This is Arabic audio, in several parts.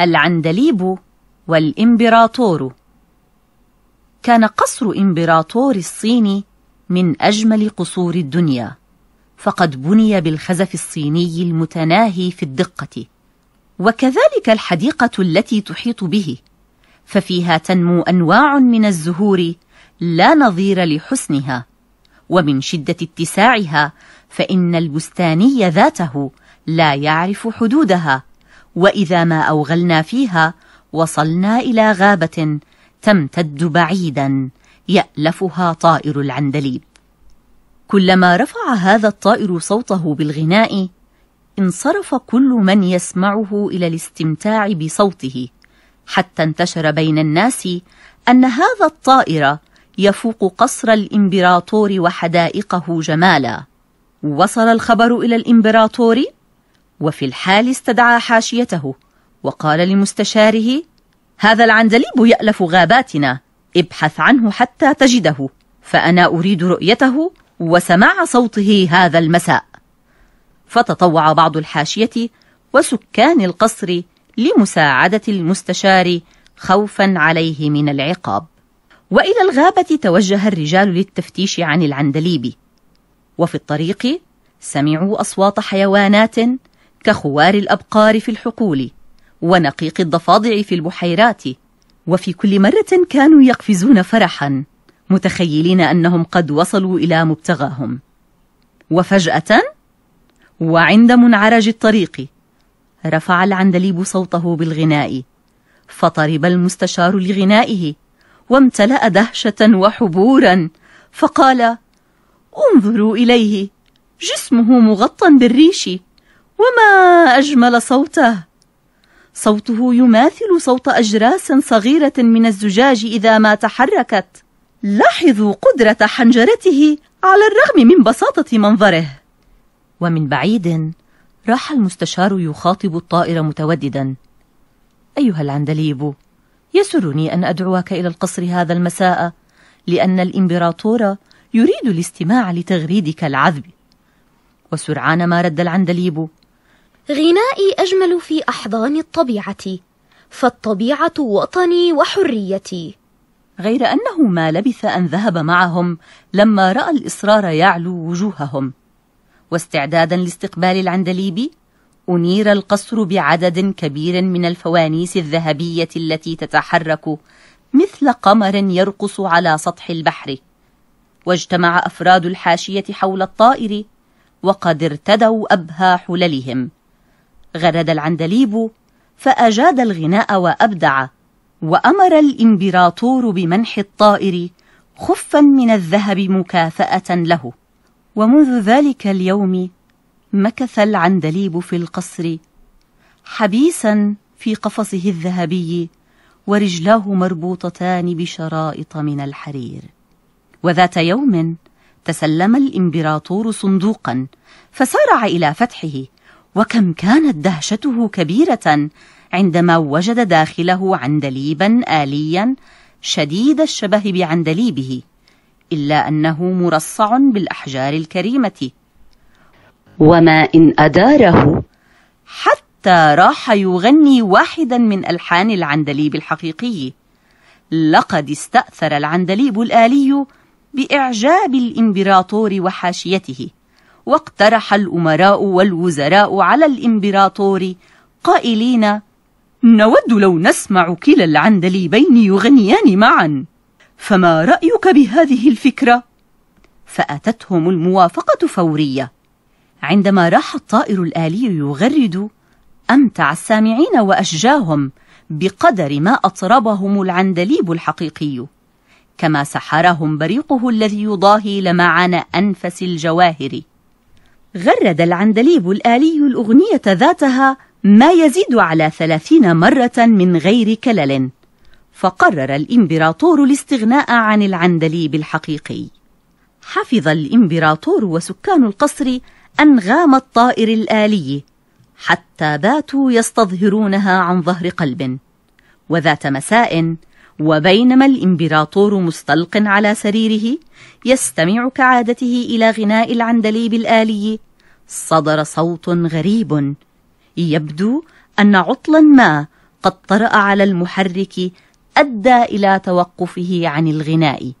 العندليب والإمبراطور كان قصر إمبراطور الصين من أجمل قصور الدنيا فقد بني بالخزف الصيني المتناهي في الدقة وكذلك الحديقة التي تحيط به ففيها تنمو أنواع من الزهور لا نظير لحسنها ومن شدة اتساعها فإن البستاني ذاته لا يعرف حدودها وإذا ما أوغلنا فيها وصلنا إلى غابة تمتد بعيدا يألفها طائر العندليب كلما رفع هذا الطائر صوته بالغناء انصرف كل من يسمعه إلى الاستمتاع بصوته حتى انتشر بين الناس أن هذا الطائر يفوق قصر الإمبراطور وحدائقه جمالا وصل الخبر إلى الإمبراطور وفي الحال استدعى حاشيته وقال لمستشاره هذا العندليب يألف غاباتنا ابحث عنه حتى تجده فأنا أريد رؤيته وسماع صوته هذا المساء فتطوع بعض الحاشية وسكان القصر لمساعدة المستشار خوفا عليه من العقاب وإلى الغابة توجه الرجال للتفتيش عن العندليب وفي الطريق سمعوا أصوات حيوانات كخوار الأبقار في الحقول ونقيق الضفادع في البحيرات وفي كل مرة كانوا يقفزون فرحا متخيلين أنهم قد وصلوا إلى مبتغاهم وفجأة وعند منعرج الطريق رفع العندليب صوته بالغناء فطرب المستشار لغنائه وامتلأ دهشة وحبورا فقال انظروا إليه جسمه مغطى بالريش وما أجمل صوته صوته يماثل صوت أجراس صغيرة من الزجاج إذا ما تحركت لاحظوا قدرة حنجرته على الرغم من بساطة منظره ومن بعيد راح المستشار يخاطب الطائر متوددا أيها العندليب يسرني أن أدعوك إلى القصر هذا المساء لأن الإمبراطور يريد الاستماع لتغريدك العذب وسرعان ما رد العندليب غنائي أجمل في أحضان الطبيعة فالطبيعة وطني وحريتي غير أنه ما لبث أن ذهب معهم لما رأى الإصرار يعلو وجوههم واستعدادا لاستقبال العندليبي أنير القصر بعدد كبير من الفوانيس الذهبية التي تتحرك مثل قمر يرقص على سطح البحر واجتمع أفراد الحاشية حول الطائر وقد ارتدوا أبهى حللهم غرد العندليب فأجاد الغناء وأبدع وأمر الإمبراطور بمنح الطائر خفا من الذهب مكافأة له ومنذ ذلك اليوم مكث العندليب في القصر حبيسا في قفصه الذهبي ورجلاه مربوطتان بشرائط من الحرير وذات يوم تسلم الإمبراطور صندوقا فسارع إلى فتحه وكم كانت دهشته كبيرة عندما وجد داخله عندليبا آليا شديد الشبه بعندليبه إلا أنه مرصع بالأحجار الكريمة وما إن أداره حتى راح يغني واحدا من ألحان العندليب الحقيقي لقد استأثر العندليب الآلي بإعجاب الإمبراطور وحاشيته واقترح الأمراء والوزراء على الإمبراطور قائلين نود لو نسمع كلا العندليبين يغنيان معا فما رأيك بهذه الفكرة؟ فأتتهم الموافقة فورية عندما راح الطائر الآلي يغرد أمتع السامعين وأشجاهم بقدر ما أطربهم العندليب الحقيقي كما سحرهم بريقه الذي يضاهي لمعان أنفس الجواهر غرد العندليب الآلي الأغنية ذاتها ما يزيد على ثلاثين مرة من غير كلل فقرر الإمبراطور الاستغناء عن العندليب الحقيقي حفظ الإمبراطور وسكان القصر أنغام الطائر الآلي حتى باتوا يستظهرونها عن ظهر قلب وذات مساء وبينما الإمبراطور مستلق على سريره يستمع كعادته إلى غناء العندليب الآلي صدر صوت غريب يبدو أن عطلا ما قد طرأ على المحرك أدى إلى توقفه عن الغناء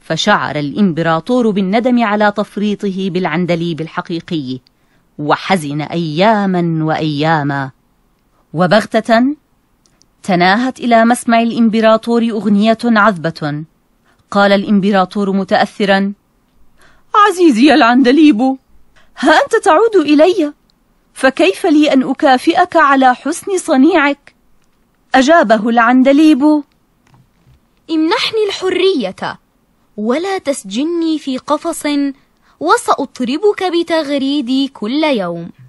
فشعر الإمبراطور بالندم على تفريطه بالعندليب الحقيقي وحزن أياما وأياما وبغتة تناهت إلى مسمع الإمبراطور أغنية عذبة قال الإمبراطور متأثرا عزيزي العندليب ها أنت تعود إلي فكيف لي أن أكافئك على حسن صنيعك؟ أجابه العندليب امنحني الحرية ولا تسجني في قفص وسأطربك بتغريدي كل يوم